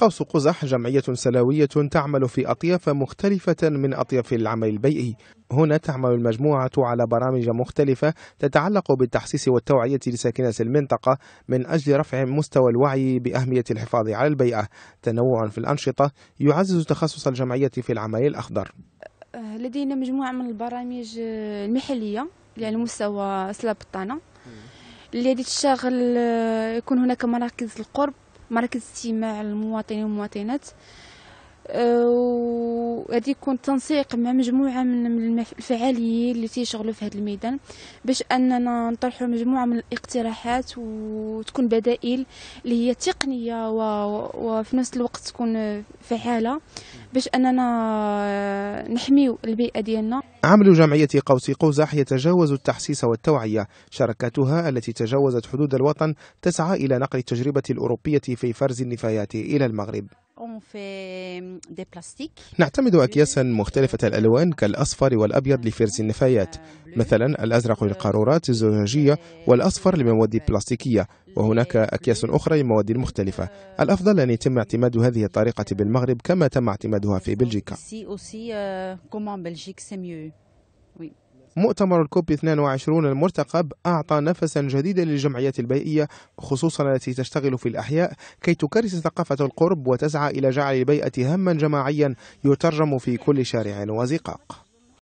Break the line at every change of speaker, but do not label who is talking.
قوس قزح جمعية سلاوية تعمل في أطياف مختلفة من أطياف العمل البيئي هنا تعمل المجموعة على برامج مختلفة تتعلق بالتحسيس والتوعية لساكنة المنطقة من أجل رفع مستوى الوعي بأهمية الحفاظ على البيئة تنوع في الأنشطة يعزز تخصص الجمعية في العمل الأخضر
لدينا مجموعة من البرامج آه، المحلية على يعني مستوى سلابطانة التي تشتغل آه، يكون هناك مراكز القرب مركز استماع المواطنين والمواطنات أه، وهذه يكون تنسيق مع مجموعه من الفعاليين اللي تيشغلوا في هذا الميدان باش اننا نطرحوا مجموعه من الاقتراحات وتكون بدائل اللي هي تقنيه و... وفي نفس الوقت تكون فعاله باش اننا نحميو البيئه ديالنا
عمل جمعية قوس قزح يتجاوز التحسيس والتوعية شركتها التي تجاوزت حدود الوطن تسعى إلى نقل التجربة الأوروبية في فرز النفايات إلى المغرب نعتمد أكياسا مختلفة الألوان كالأصفر والأبيض لفرز النفايات مثلا الأزرق للقارورات الزجاجية والأصفر لمواد البلاستيكية وهناك أكياس أخرى لمواد مختلفة الأفضل أن يتم اعتماد هذه الطريقة بالمغرب كما تم اعتمادها في بلجيكا euh, مؤتمر الكوب 22 المرتقب أعطى نفسا جديدا للجمعيات البيئية خصوصا التي تشتغل في الأحياء كي تكرس ثقافة القرب وتسعى إلى جعل البيئة هما جماعيا يترجم في كل شارع وزقاق